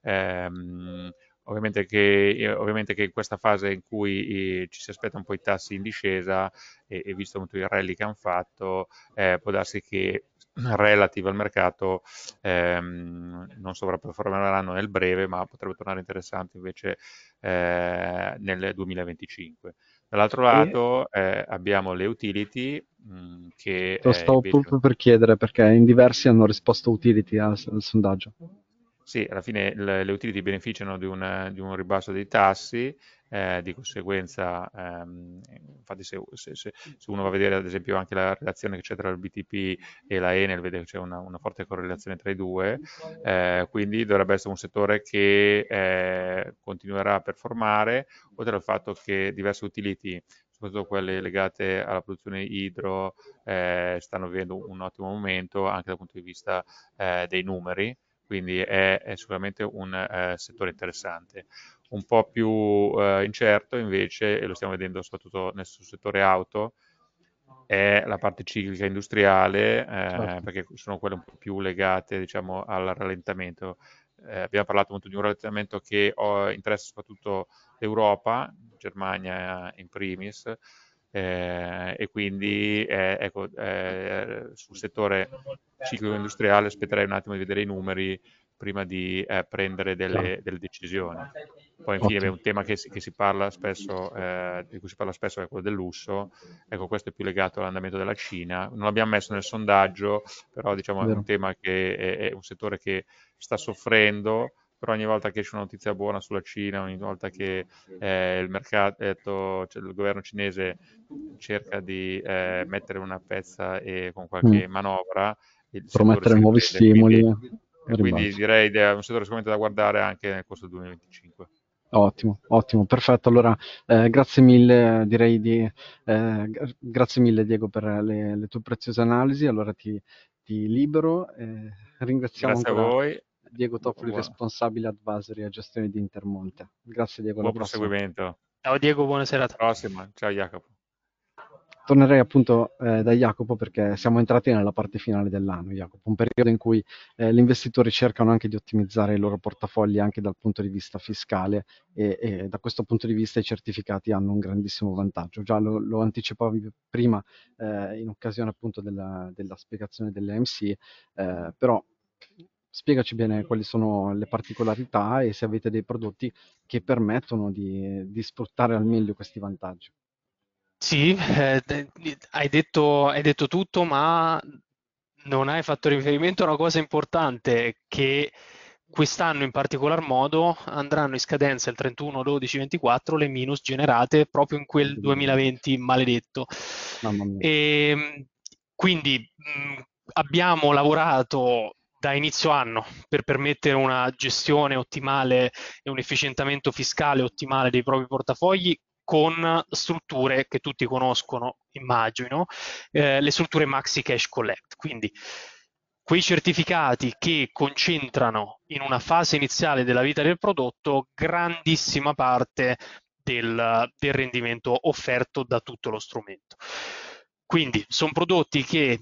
Ehm, ovviamente, che, eh, ovviamente, che, in questa fase in cui eh, ci si aspettano poi tassi in discesa e, e visto appunto i rally che hanno fatto, eh, può darsi che relative al mercato ehm, non sovraperformeranno nel breve, ma potrebbe tornare interessante invece eh, nel 2025. Dall'altro lato eh, abbiamo le utility mh, che... Lo eh, stavo proprio per chiedere perché in diversi hanno risposto utility al, al sondaggio. Sì, alla fine le, le utility beneficiano di un, di un ribasso dei tassi, eh, di conseguenza, ehm, infatti se, se, se, se, uno va a vedere ad esempio anche la relazione che c'è tra il BTP e la Enel, vede che c'è una, una forte correlazione tra i due, eh, quindi dovrebbe essere un settore che eh, continuerà a performare, oltre al fatto che diverse utility soprattutto quelle legate alla produzione idro, eh, stanno vivendo un ottimo momento anche dal punto di vista eh, dei numeri, quindi è, è sicuramente un eh, settore interessante. Un po' più eh, incerto invece, e lo stiamo vedendo soprattutto nel settore auto, è la parte ciclica industriale, eh, certo. perché sono quelle un po' più legate diciamo, al rallentamento. Eh, abbiamo parlato molto di un rallentamento che oh, interessa soprattutto l'Europa, Germania in primis, eh, e quindi eh, ecco, eh, sul settore ciclico industriale aspetterei un attimo di vedere i numeri prima di eh, prendere delle, delle, decisioni. Poi infine okay. un tema che che si parla spesso, eh, di cui si parla spesso è quello del lusso, ecco questo è più legato all'andamento della Cina, non l'abbiamo messo nel sondaggio, però diciamo è un tema che è, è un settore che sta soffrendo, però ogni volta che c'è una notizia buona sulla Cina, ogni volta che eh, il, mercato, cioè, il governo cinese cerca di eh, mettere una pezza e, con qualche mm. manovra, promettere nuovi stimoli. Eh, quindi, quindi direi che eh, è un settore sicuramente da guardare anche nel corso del 2025. Ottimo, ottimo, perfetto. Allora, eh, grazie mille, direi di, eh, grazie mille Diego per le, le, tue preziose analisi. Allora ti, ti libero. Eh, ringraziamo grazie ancora... a voi Diego Toffoli, buona. responsabile advisory e gestione di Intermonte. Grazie Diego. Buon proseguimento. Ciao Diego, buona serata. Prossima. Ciao Jacopo. Tornerei appunto eh, da Jacopo perché siamo entrati nella parte finale dell'anno, Jacopo, un periodo in cui eh, gli investitori cercano anche di ottimizzare i loro portafogli anche dal punto di vista fiscale e, e da questo punto di vista i certificati hanno un grandissimo vantaggio. Già lo, lo anticipavi prima eh, in occasione appunto della, della spiegazione dell'AMC, eh, però Spiegaci bene quali sono le particolarità e se avete dei prodotti che permettono di di sfruttare al meglio questi vantaggi. Sì, eh, hai detto, hai detto tutto, ma non hai fatto riferimento a una cosa importante che quest'anno in particolar modo andranno in scadenza il 31, 12, 24 le minus generate proprio in quel 2020 maledetto. Mamma mia. E, ehm, quindi mh, abbiamo lavorato da inizio anno per permettere una gestione ottimale e un efficientamento fiscale ottimale dei propri portafogli con strutture che tutti conoscono, immagino, eh, le strutture Maxi Cash Collect. Quindi quei certificati che concentrano in una fase iniziale della vita del prodotto grandissima parte del, del rendimento offerto da tutto lo strumento. Quindi sono prodotti che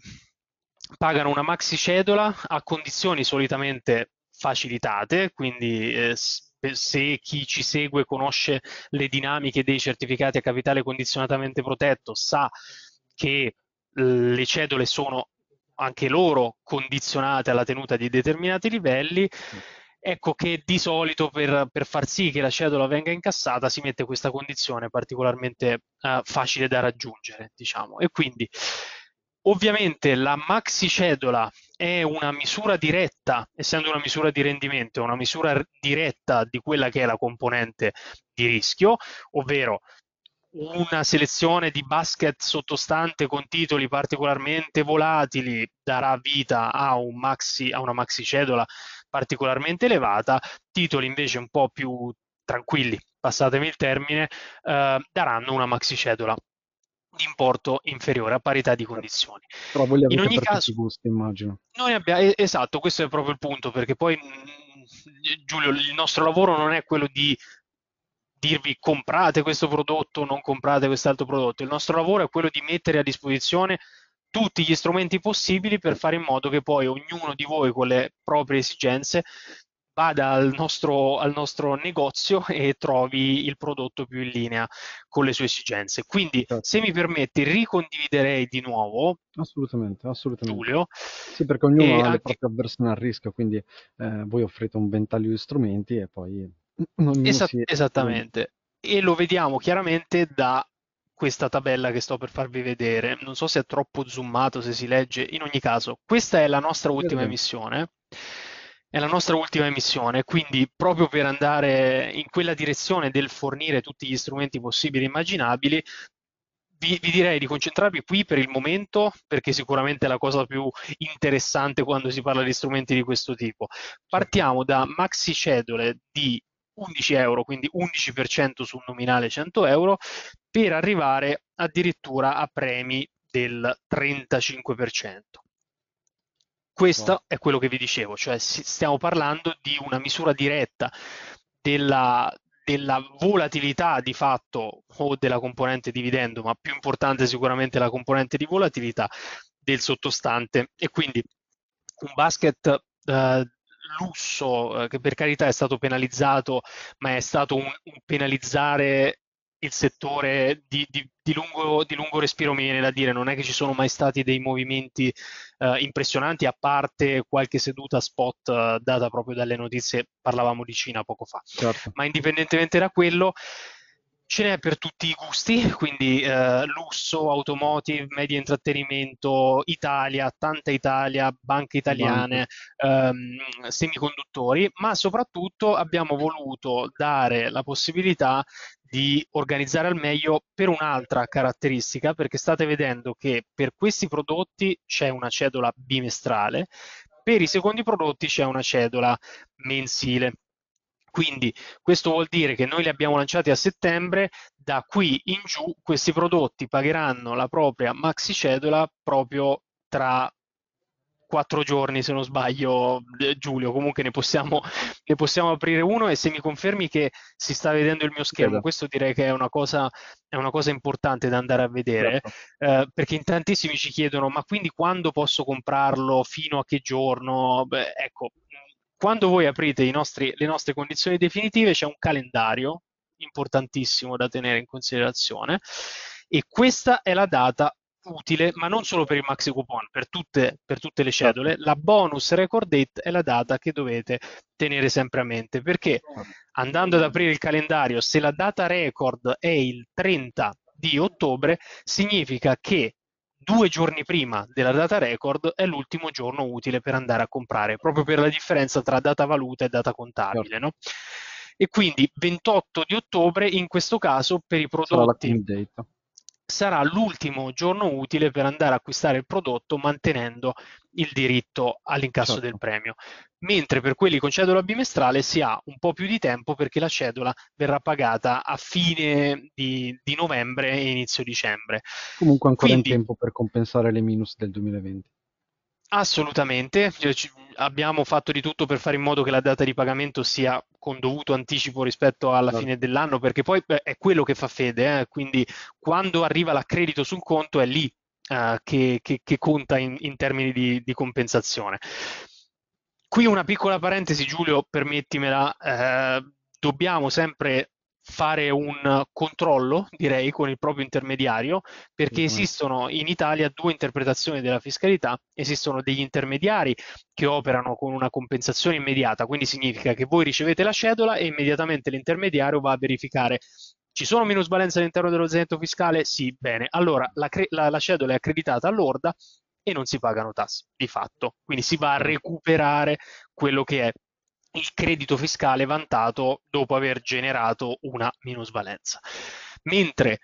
pagano una maxi cedola a condizioni solitamente facilitate, quindi eh, se chi ci segue conosce le dinamiche dei certificati a capitale condizionatamente protetto sa che le cedole sono anche loro condizionate alla tenuta di determinati livelli. Mm. Ecco che di solito per, per far sì che la cedola venga incassata si mette questa condizione particolarmente eh, facile da raggiungere, diciamo. E quindi Ovviamente la maxi cedola è una misura diretta, essendo una misura di rendimento, è una misura diretta di quella che è la componente di rischio, ovvero una selezione di basket sottostante con titoli particolarmente volatili darà vita a, un maxi, a una maxi cedola particolarmente elevata, titoli invece un po' più tranquilli, passatemi il termine, eh, daranno una maxi cedola di importo inferiore a parità di condizioni. Però voi li In ogni caso, gusti, immagino. Noi abbiamo, esatto, questo è proprio il punto, perché poi mm, Giulio, il nostro lavoro non è quello di dirvi comprate questo prodotto, non comprate quest'altro prodotto, il nostro lavoro è quello di mettere a disposizione tutti gli strumenti possibili per fare in modo che poi ognuno di voi con le proprie esigenze vada al nostro, al nostro, negozio e trovi il prodotto più in linea con le sue esigenze. Quindi, certo. se mi permetti, ricondividerei di nuovo. Assolutamente, assolutamente. Giulio. Sì, perché ognuno ha anche... le proprie avversioni al rischio, quindi eh, voi offrite un ventaglio di strumenti e poi... Esa- si... Esattamente. E lo vediamo chiaramente da questa tabella che sto per farvi vedere. Non so se è troppo zoomato, se si legge. In ogni caso, questa è la nostra ultima Perfetto. emissione è la nostra ultima missione, quindi proprio per andare in quella direzione del fornire tutti gli strumenti possibili e immaginabili, vi, vi, direi di concentrarvi qui per il momento, perché sicuramente è la cosa più interessante quando si parla di strumenti di questo tipo. Certo. Partiamo da maxi cedole di 11 euro, quindi 11% sul nominale 100 euro, per arrivare addirittura a premi del 35%. Questo no. è quello che vi dicevo, cioè stiamo parlando di una misura diretta della, della volatilità di fatto o della componente dividendo, ma più importante sicuramente la componente di volatilità del sottostante. E quindi un basket eh, lusso eh, che per carità è stato penalizzato, ma è stato un, un penalizzare il settore di, di, di, lungo, di, lungo, respiro mi viene da dire, non è che ci sono mai stati dei movimenti eh, impressionanti, a parte qualche seduta spot eh, data proprio dalle notizie, parlavamo di Cina poco fa. Certo. Ma indipendentemente da quello, Ce n'è per tutti i gusti, quindi eh, lusso, automotive, media intrattenimento, Italia, tanta Italia, banche italiane, ehm, semiconduttori, ma soprattutto abbiamo voluto dare la possibilità di organizzare al meglio per un'altra caratteristica, perché state vedendo che per questi prodotti c'è una cedola bimestrale, per i secondi prodotti c'è una cedola mensile. Quindi questo vuol dire che noi li abbiamo lanciati a settembre, da qui in giù questi prodotti pagheranno la propria maxi cedola proprio tra quattro giorni se non sbaglio eh, Giulio comunque ne possiamo, ne possiamo, aprire uno e se mi confermi che si sta vedendo il mio schermo certo. questo direi che è una cosa, è una cosa importante da andare a vedere certo. eh, perché in tantissimi ci chiedono ma quindi quando posso comprarlo fino a che giorno Beh, ecco quando voi aprite nostri, le nostre condizioni definitive c'è un calendario importantissimo da tenere in considerazione e questa è la data utile, ma non solo per il maxi coupon, per tutte, per tutte le certo. cedole, la bonus record date è la data che dovete tenere sempre a mente, perché andando ad aprire il calendario, se la data record è il 30 di ottobre, significa che due giorni prima della data record è l'ultimo giorno utile per andare a comprare, proprio per la differenza tra data valuta e data contabile. No? E quindi 28 di ottobre in questo caso per i prodotti sarà l'ultimo giorno utile per andare a acquistare il prodotto mantenendo il diritto all'incasso certo. del premio. Mentre per quelli con cedola bimestrale si ha un po' più di tempo perché la cedola verrà pagata a fine di, di novembre e inizio dicembre. Comunque ancora Quindi, in tempo per compensare le minus del 2020. Assolutamente, cioè, abbiamo fatto di tutto per fare in modo che la data di pagamento sia con dovuto anticipo rispetto alla sì. Esatto. fine dell'anno, perché poi è quello che fa fede, eh? quindi quando arriva l'accredito sul conto è lì eh, che, che, che, conta in, in termini di, di, compensazione. Qui una piccola parentesi, Giulio, permettimela, eh, dobbiamo sempre fare un controllo, direi, con il proprio intermediario, perché mm-hmm. esistono in Italia due interpretazioni della fiscalità, esistono degli intermediari che operano con una compensazione immediata, quindi significa che voi ricevete la cedola e immediatamente l'intermediario va a verificare ci sono minusvalenze all'interno dello zenito fiscale? Sì, bene. Allora la, cre- la, la cedola è accreditata all'orda e non si pagano tasse, di fatto. Quindi si va a certo. recuperare quello che è il credito fiscale vantato dopo aver generato una minusvalenza. Mentre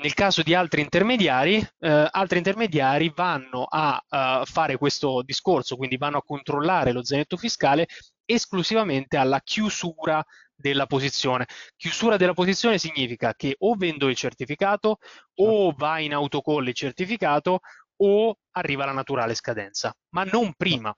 nel caso di altri intermediari, eh, altri intermediari vanno a eh, fare questo discorso, quindi vanno a controllare lo zainetto fiscale esclusivamente alla chiusura della posizione. Chiusura della posizione significa che o vendo il certificato o certo. va in autocall il certificato o arriva la naturale scadenza, ma non prima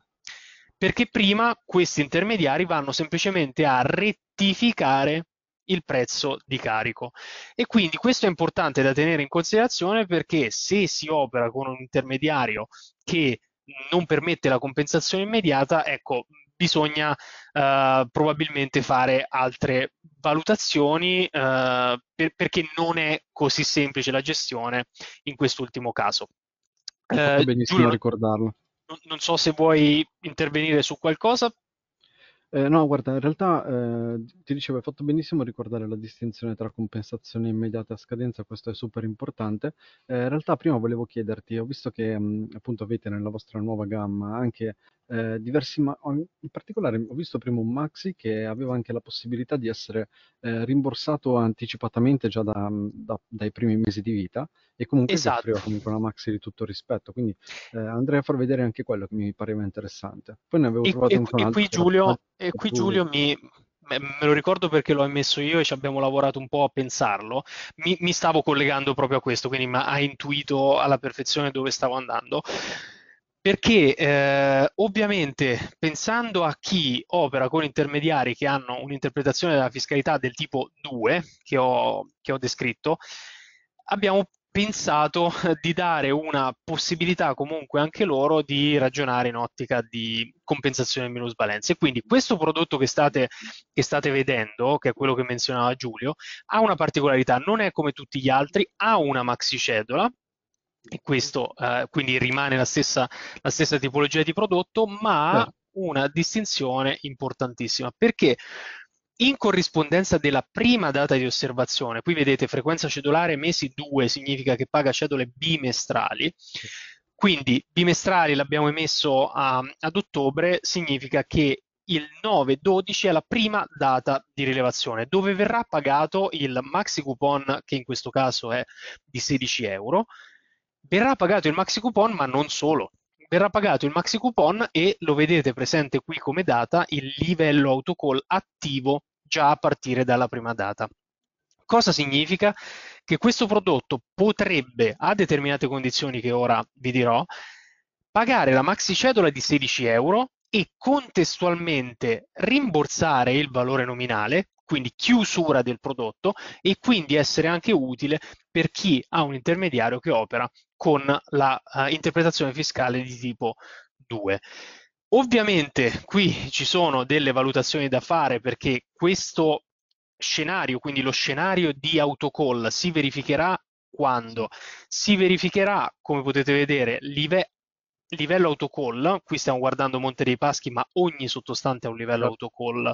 perché prima questi intermediari vanno semplicemente a rettificare il prezzo di carico e quindi questo è importante da tenere in considerazione perché se si opera con un intermediario che non permette la compensazione immediata, ecco, bisogna eh, probabilmente fare altre valutazioni eh, per, perché non è così semplice la gestione in quest'ultimo caso. Eh, benissimo Giulio, ricordarlo non so se vuoi intervenire su qualcosa eh, no, guarda, in realtà eh, ti dicevo, hai fatto benissimo ricordare la distinzione tra compensazione immediata e scadenza, questo è super importante. Eh, in realtà prima volevo chiederti, ho visto che mh, mm, appunto avete nella vostra nuova gamma anche eh, diversi, ma- in particolare ho visto prima un Maxi che aveva anche la possibilità di essere eh, rimborsato anticipatamente già da- mm, da- dai primi mesi di vita e comunque si Esatto. offriva comunque una Maxi di tutto rispetto, quindi eh, andrei a far vedere anche quello che mi pareva interessante. Poi ne avevo E, trovato e- anche un e qui Giulio, e qui Giulio mi, me lo ricordo perché l'ho emesso io e ci abbiamo lavorato un po' a pensarlo, mi, mi stavo collegando proprio a questo, quindi ha intuito alla perfezione dove stavo andando. Perché eh, ovviamente pensando a chi opera con intermediari che hanno un'interpretazione della fiscalità del tipo 2 che ho, che ho descritto, abbiamo pensato eh, di dare una possibilità comunque anche loro di ragionare in ottica di compensazione di minusvalenze. Quindi questo prodotto che state, che state vedendo, che è quello che menzionava Giulio, ha una particolarità, non è come tutti gli altri, ha una maxi cedola, e questo eh, quindi rimane la stessa, la stessa, tipologia di prodotto, ma ha certo. una distinzione importantissima perché in corrispondenza della prima data di osservazione, qui vedete frequenza cedolare mesi 2 significa che paga cedole bimestrali, quindi bimestrali l'abbiamo emesso a, ad ottobre, significa che il 9-12 è la prima data di rilevazione, dove verrà pagato il maxi coupon, che in questo caso è di 16 euro, verrà pagato il maxi coupon ma non solo, verrà pagato il maxi coupon e lo vedete presente qui come data il livello autocall attivo già a partire dalla prima data. Cosa significa? Che questo prodotto potrebbe, a determinate condizioni che ora vi dirò, pagare la maxi cedola di 16 euro e contestualmente rimborsare il valore nominale quindi chiusura del prodotto e quindi essere anche utile per chi ha un intermediario che opera con la uh, interpretazione fiscale di tipo 2. Ovviamente qui ci sono delle valutazioni da fare perché questo scenario, quindi lo scenario di autocall si verificherà quando? Si verificherà, come potete vedere, live livello autocall, qui stiamo guardando Monte dei Paschi, ma ogni sottostante ha un livello esatto. autocall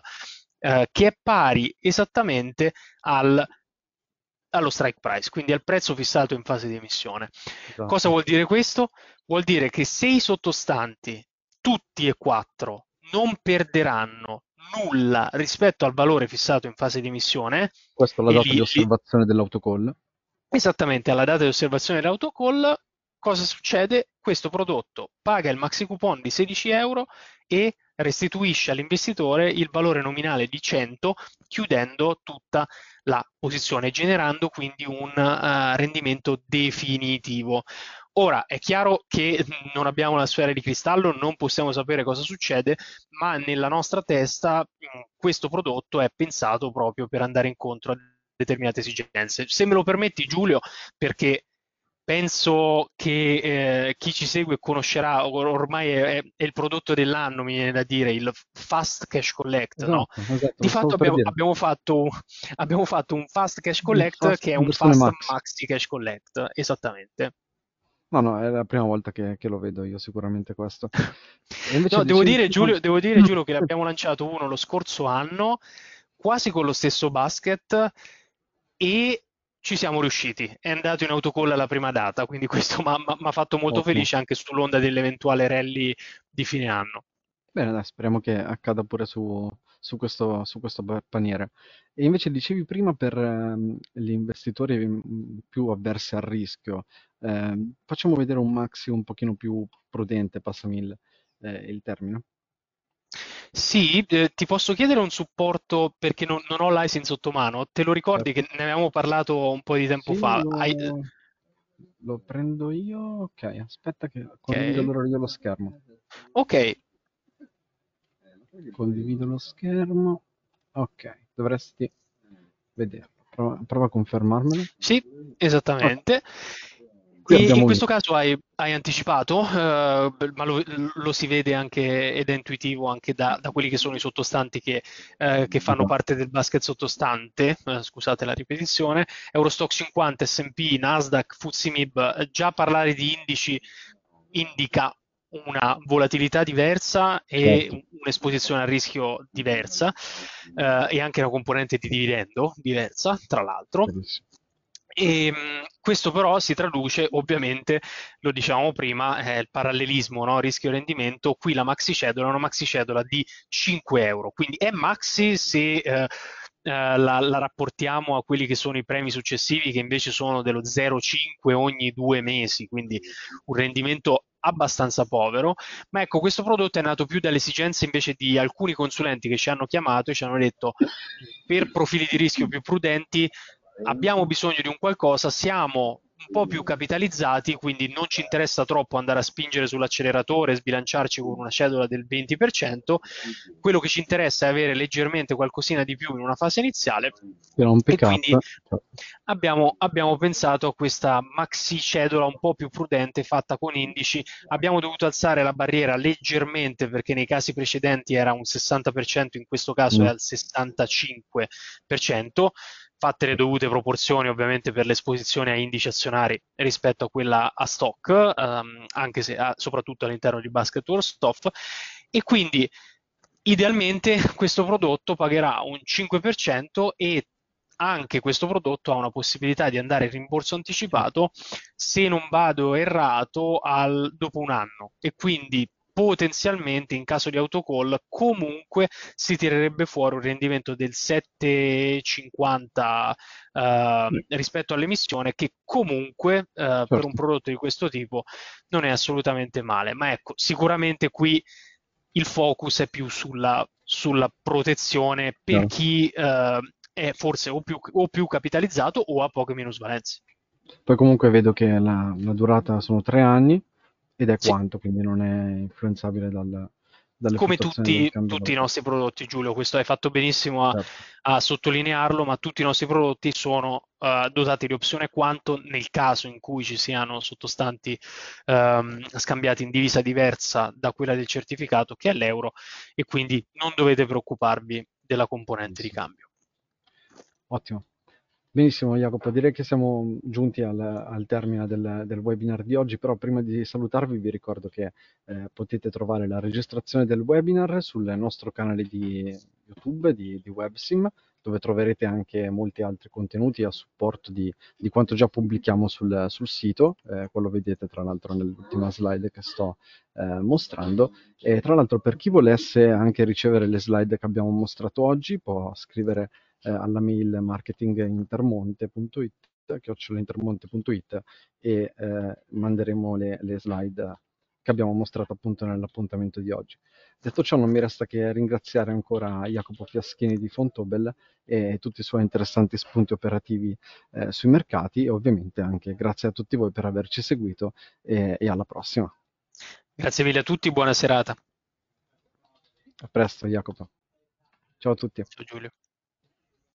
eh, che è pari esattamente al, allo strike price, quindi al prezzo fissato in fase di emissione. Esatto. Cosa vuol dire questo? Vuol dire che se i sottostanti, tutti e quattro, non perderanno nulla rispetto al valore fissato in fase di emissione. Questa è la data lì, di osservazione dell'autocall. Esattamente, alla data di osservazione dell'autocall, cosa succede? Questo prodotto paga il maxi coupon di 16 euro e restituisce all'investitore il valore nominale di 100 chiudendo tutta la posizione, generando quindi un uh, rendimento definitivo. Ora è chiaro che non abbiamo la sfera di cristallo, non possiamo sapere cosa succede, ma nella nostra testa mm, questo prodotto è pensato proprio per andare incontro a determinate esigenze. Se me lo permetti Giulio, perché penso che eh, chi ci segue conoscerà, or- ormai è, è, il prodotto dell'anno, mi viene da dire, il Fast Cash Collect. Esatto, no? esatto, esatto di fatto abbiamo, abbiamo, fatto, abbiamo, fatto, un Fast Cash Collect fast, che è un Fast Max. Maxi Cash Collect, esattamente. No, no, è la prima volta che, che lo vedo io sicuramente questo. no, devo, dire, che... Giulio, devo dire Giulio che ne abbiamo lanciato uno lo scorso anno, quasi con lo stesso basket, e ci siamo riusciti. È andato in autocolla alla prima data, quindi questo mi ha fatto molto Ottimo. felice anche sull'onda dell'eventuale rally di fine anno. Bene, dai, speriamo che accada pure su, su, questo, su questo, paniere. E invece dicevi prima per ehm, gli investitori più avversi al rischio, eh, facciamo vedere un maxi un pochino più prudente, passa mille eh, il termine. Sì, eh, ti posso chiedere un supporto perché non, non ho l'ISIN sotto mano. Te lo ricordi certo. che ne avevamo parlato un po' di tempo sì, fa? Lo... Hai... lo... prendo io. Ok, aspetta che condivido okay. allora io lo schermo. Ok. Condivido lo schermo. Ok, dovresti vederlo. Prova, prova a confermarmelo. Sì, esattamente. Okay in visto. questo caso hai, hai anticipato, eh, ma lo, lo, si vede anche ed è intuitivo anche da, da quelli che sono i sottostanti che, eh, che fanno esatto. parte del basket sottostante, eh, scusate la ripetizione, Eurostock 50, S&P, Nasdaq, FTSE già parlare di indici indica una volatilità diversa e certo. un'esposizione al rischio diversa eh, e anche una componente di dividendo diversa, tra l'altro. Bellissimo. E ehm, questo però si traduce ovviamente, lo dicevamo prima, eh, il parallelismo no? rischio-rendimento, qui la maxi cedola è una maxi cedola di 5 euro, quindi è maxi se eh, eh, la, la, rapportiamo a quelli che sono i premi successivi che invece sono dello 0,5 ogni due mesi, quindi un rendimento abbastanza povero, ma ecco questo prodotto è nato più dalle esigenze invece di alcuni consulenti che ci hanno chiamato e ci hanno detto per profili di rischio più prudenti abbiamo bisogno di un qualcosa, siamo un po' più capitalizzati, quindi non ci interessa troppo andare a spingere sull'acceleratore e sbilanciarci con una cedola del 20%, quello che ci interessa è avere leggermente qualcosina di più in una fase iniziale e quindi eh. abbiamo, abbiamo pensato a questa maxi cedola un po' più prudente fatta con indici, abbiamo dovuto alzare la barriera leggermente perché nei casi precedenti era un 60%, in questo caso mm. è al 65%, fatte le dovute proporzioni ovviamente per l'esposizione a indici azionari rispetto a quella a stock, ehm, anche se a, soprattutto all'interno di basket Wurstoff, e quindi idealmente questo prodotto pagherà un 5% e anche questo prodotto ha una possibilità di andare in rimborso anticipato se non vado errato al, dopo un anno e quindi potenzialmente in caso di autocall comunque si tirerebbe fuori un rendimento del 7,50 eh, rispetto all'emissione che comunque eh, certo. per un certo. prodotto di questo tipo non è assolutamente male ma ecco sicuramente qui il focus è più sulla, sulla protezione per no. chi eh, è forse o più, o più capitalizzato o ha poche minusvalenze poi comunque vedo che la, la durata sono tre anni ed è sì. quanto, quindi non è influenzabile dal, come tutti, tutti, i nostri prodotti, Giulio, questo hai fatto benissimo a, certo. a sottolinearlo, ma tutti i nostri prodotti sono uh, dotati di opzione quanto nel caso in cui ci siano sottostanti um, scambiati in divisa diversa da quella del certificato che è l'euro e quindi non dovete preoccuparvi della componente di cambio. Ottimo. Benissimo Jacopo, direi che siamo giunti al, al termine del, del, webinar di oggi, però prima di salutarvi vi ricordo che eh, potete trovare la registrazione del webinar sul nostro canale di YouTube di, di WebSim, dove troverete anche molti altri contenuti a supporto di, di quanto già pubblichiamo sul, sul sito, eh, quello vedete tra l'altro nell'ultima slide che sto eh, mostrando e tra l'altro per chi volesse anche ricevere le slide che abbiamo mostrato oggi può scrivere eh, alla mail marketingintermonte.it chiocciolaintermonte.it e eh, manderemo le, le slide che abbiamo mostrato appunto nell'appuntamento di oggi. Detto ciò non mi resta che ringraziare ancora Jacopo Fiaschini di Fontobel e tutti i suoi interessanti spunti operativi eh, sui mercati e ovviamente anche grazie a tutti voi per averci seguito e, e alla prossima. Grazie mille a tutti, buona serata. A presto Jacopo. Ciao a tutti. Ciao Giulio.